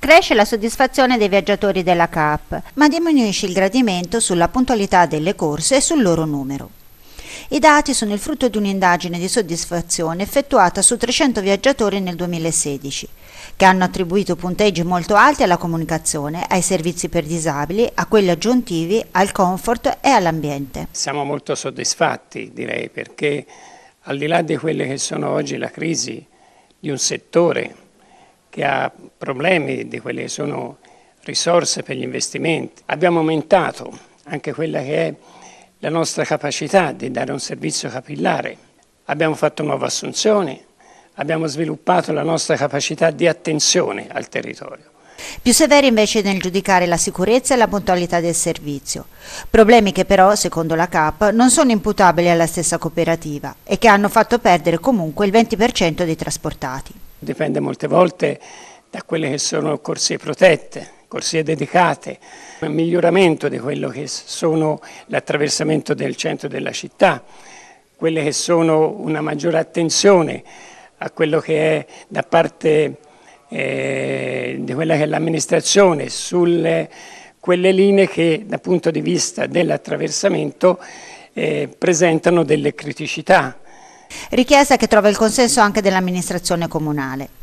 Cresce la soddisfazione dei viaggiatori della CAP, ma diminuisce il gradimento sulla puntualità delle corse e sul loro numero. I dati sono il frutto di un'indagine di soddisfazione effettuata su 300 viaggiatori nel 2016, che hanno attribuito punteggi molto alti alla comunicazione, ai servizi per disabili, a quelli aggiuntivi, al comfort e all'ambiente. Siamo molto soddisfatti, direi, perché al di là di quelle che sono oggi la crisi di un settore che ha problemi di quelle che sono risorse per gli investimenti. Abbiamo aumentato anche quella che è la nostra capacità di dare un servizio capillare. Abbiamo fatto nuove assunzioni, abbiamo sviluppato la nostra capacità di attenzione al territorio. Più severi invece nel giudicare la sicurezza e la puntualità del servizio. Problemi che però, secondo la CAP, non sono imputabili alla stessa cooperativa e che hanno fatto perdere comunque il 20% dei trasportati dipende molte volte da quelle che sono corsie protette, corsie dedicate, il miglioramento di quello che sono l'attraversamento del centro della città, quelle che sono una maggiore attenzione a quello che è da parte eh, di quella che è l'amministrazione sulle quelle linee che dal punto di vista dell'attraversamento eh, presentano delle criticità richiesta che trova il consenso anche dell'amministrazione comunale.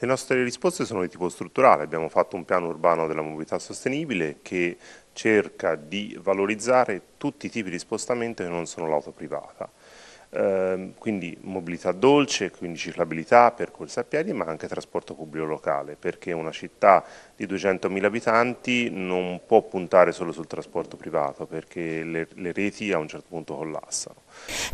Le nostre risposte sono di tipo strutturale, abbiamo fatto un piano urbano della mobilità sostenibile che cerca di valorizzare tutti i tipi di spostamento che non sono l'auto privata. Ehm, quindi mobilità dolce, quindi ciclabilità, percorsi a piedi, ma anche trasporto pubblico locale, perché una città di 200.000 abitanti non può puntare solo sul trasporto privato, perché le, le reti a un certo punto collassano.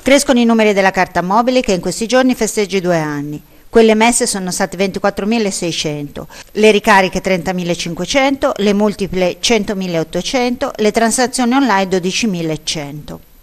Crescono i numeri della carta mobile che in questi giorni festeggia i due anni. Quelle emesse sono state 24.600, le ricariche 30.500, le multiple 100.800, le transazioni online 12.100.